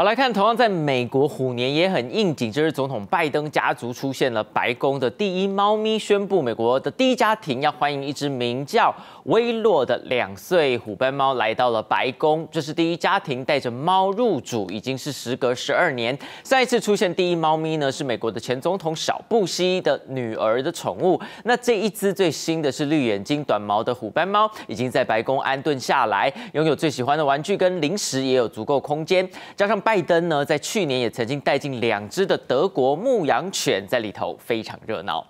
好，来看同样在美国虎年也很应景，就是总统拜登家族出现了白宫的第一猫咪，宣布美国的第一家庭要欢迎一只名叫威洛的两岁虎斑猫来到了白宫。这是第一家庭带着猫入主，已经是时隔十二年，上一次出现第一猫咪呢，是美国的前总统小布希的女儿的宠物。那这一只最新的是绿眼睛短毛的虎斑猫，已经在白宫安顿下来，拥有最喜欢的玩具跟零食，也有足够空间，加上拜登呢，在去年也曾经带进两只的德国牧羊犬在里头，非常热闹。